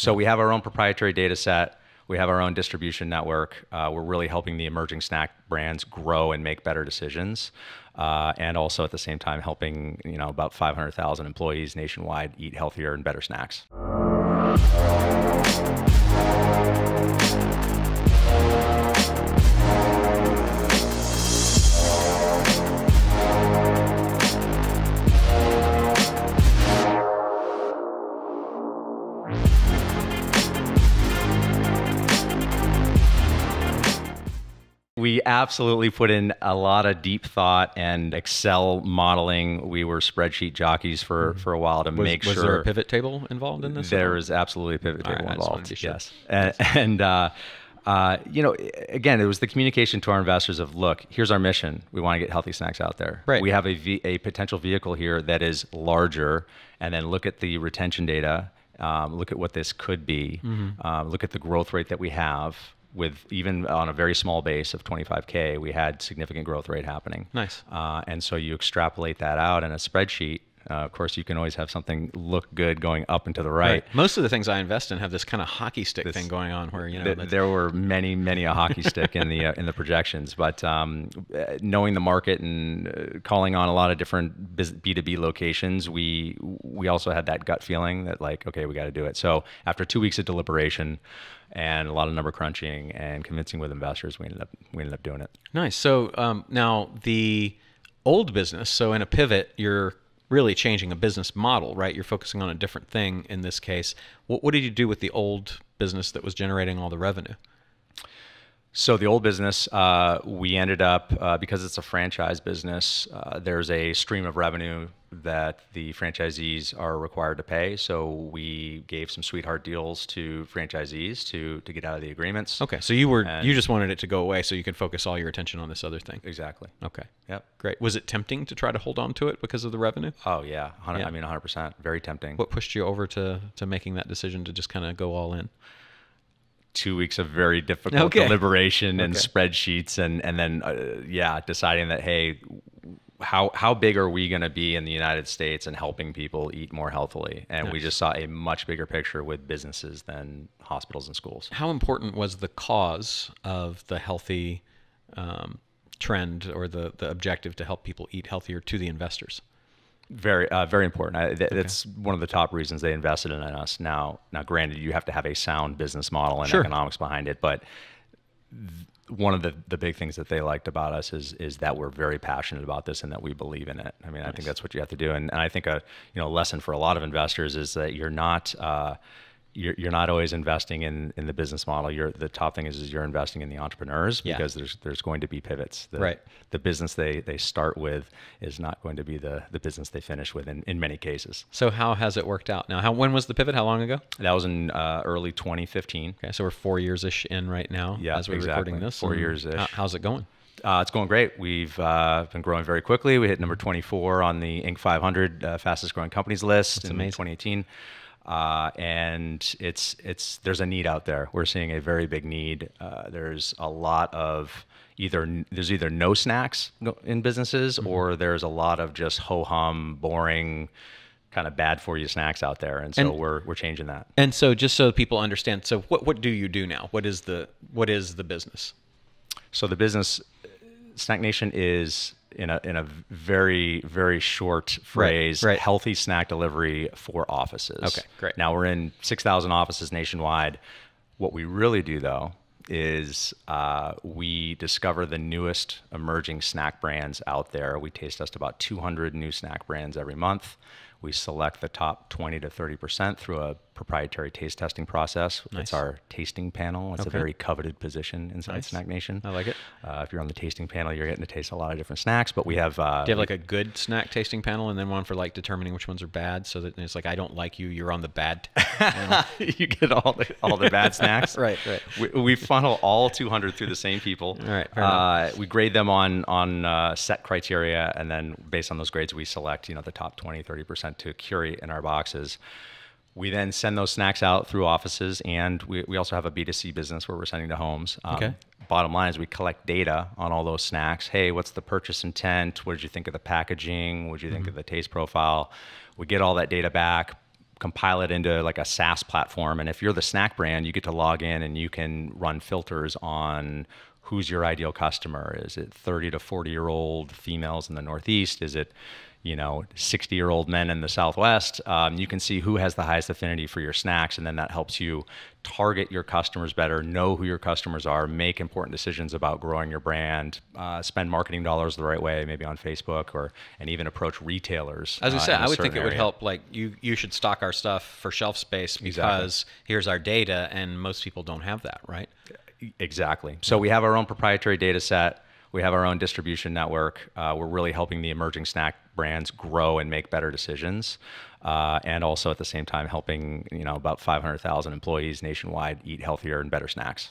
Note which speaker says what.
Speaker 1: So we have our own proprietary data set. We have our own distribution network. Uh, we're really helping the emerging snack brands grow and make better decisions, uh, and also at the same time helping you know about 500,000 employees nationwide eat healthier and better snacks. we absolutely put in a lot of deep thought and Excel modeling. We were spreadsheet jockeys for mm-hmm. for a while to was, make was sure. Was there a pivot
Speaker 2: table involved in this? There
Speaker 1: is absolutely a pivot table right, involved. Sure. Yes, and, and uh, uh, you know, again, it was the communication to our investors of, look, here's our mission. We want to get healthy snacks out there. Right. We have a, a potential vehicle here that is larger, and then look at the retention data. Um, look at what this could be. Mm -hmm. uh, look at the growth rate that we have with even on a very small base of 25K, we had significant growth rate happening. Nice. Uh, and so you extrapolate that out in a spreadsheet uh, of course, you can always have something look good going up and to the right.
Speaker 2: right. Most of the things I invest in have this kind of hockey stick this, thing going on, where you know th-
Speaker 1: there were many, many a hockey stick in the uh, in the projections. But um, uh, knowing the market and uh, calling on a lot of different B two B locations, we we also had that gut feeling that like, okay, we got to do it. So after two weeks of deliberation and a lot of number crunching and convincing with investors, we ended up we ended up doing it.
Speaker 2: Nice. So um, now the old business. So in a pivot, you're really changing a business model, right? You're focusing on a different thing in this case. What, what did you do with the old business that was generating all the revenue? So the old business,
Speaker 1: uh, we ended up uh, because it's a franchise business. Uh, there's a stream of revenue that the franchisees are required to pay. So we gave some sweetheart deals
Speaker 2: to franchisees to to get out of the agreements. Okay, so you were and you just wanted it to go away so you could focus all your attention on this other thing. Exactly. Okay. Yep. Great. Was it tempting to try to hold on to it because of the revenue? Oh yeah, yeah. I mean 100%, very tempting. What pushed you over to to making that decision to just kind of go all in? two weeks of very difficult okay. deliberation okay. and spreadsheets
Speaker 1: and and then uh, yeah deciding that hey how how big are we going to be in the United States and helping people eat more healthily and nice. we just saw a much bigger picture with businesses
Speaker 2: than hospitals and schools how important was the cause of the healthy um, trend or the the objective to help people eat healthier to the investors
Speaker 1: very, uh, very important. I, th- okay. That's one of the top reasons they invested in us. Now, now, granted, you have to have a sound business model and sure. economics behind it, but th- one of the, the big things that they liked about us is is that we're very passionate about this and that we believe in it. I mean, nice. I think that's what you have to do. And, and I think a you know lesson for a lot of investors is that you're not. Uh, you're, you're not always investing in, in the business model. You're, the top thing is, is you're investing in the entrepreneurs yeah. because there's there's going to be pivots. The, right. the business they, they start with is not going to be the, the business they finish with in, in many cases.
Speaker 2: So how has it worked out now? How when was the pivot? How long ago? That was in uh, early 2015. Okay, so we're four years ish in right now. Yeah, as we're exactly. recording this. Four years ish. how's
Speaker 1: it going? Uh, it's going great. We've uh, been growing very quickly. We hit number 24 on the Inc. 500 uh, fastest growing companies list That's in amazing. 2018. Uh, and it's it's there's a need out there. We're seeing a very big need. Uh, there's a lot of either there's either no snacks in businesses mm-hmm. or there's a lot of just ho hum,
Speaker 2: boring, kind of bad for you snacks out there. And so and, we're we're changing that. And so just so people understand, so what what do you do now? What is the what is the business? So the
Speaker 1: business uh, Snack Nation is in a in a very very short phrase right, right. healthy snack delivery for offices. Okay, great. Now we're in 6,000 offices nationwide. What we really do though is uh, we discover the newest emerging snack brands out there. We taste test about 200 new snack brands every month. We select the top 20 to 30% through a proprietary taste testing process. Nice. It's our tasting panel. It's okay. a very coveted position inside nice. Snack Nation. I like it. Uh, if you're on the tasting panel, you're getting to taste a lot of different snacks. But we have. Uh, Do you have like a
Speaker 2: good snack tasting panel and then one for like determining which ones are bad? So that it's like I don't like you. You're on the bad. you get all the all the bad snacks. right. Right. We, we, funnel all 200 through the same people. All right.
Speaker 1: Uh, we grade them on on uh, set criteria, and then based on those grades, we select you know the top 20, 30 percent to curate in our boxes. We then send those snacks out through offices, and we, we also have a B2C business where we're sending to homes. Um, okay. Bottom line is, we collect data on all those snacks. Hey, what's the purchase intent? What did you think of the packaging? What did you think mm-hmm. of the taste profile? We get all that data back, compile it into like a SaaS platform. And if you're the snack brand, you get to log in and you can run filters on who's your ideal customer. Is it 30 to 40 year old females in the Northeast? Is it you know 60 year old men in the southwest um, you can see who has the highest affinity for your snacks and then that helps you target your customers better know who your customers are make important decisions about growing your brand uh, spend marketing dollars the right way maybe on facebook or and even approach retailers
Speaker 2: as i uh, i would think it area. would help like you you should stock our stuff for shelf space because exactly. here's our data and most people don't have that right exactly
Speaker 1: so we have our own proprietary data set we have our own distribution network. Uh, we're really helping the emerging snack brands grow and make better decisions, uh, and also at the same time helping you know about 500,000 employees nationwide eat healthier and better snacks.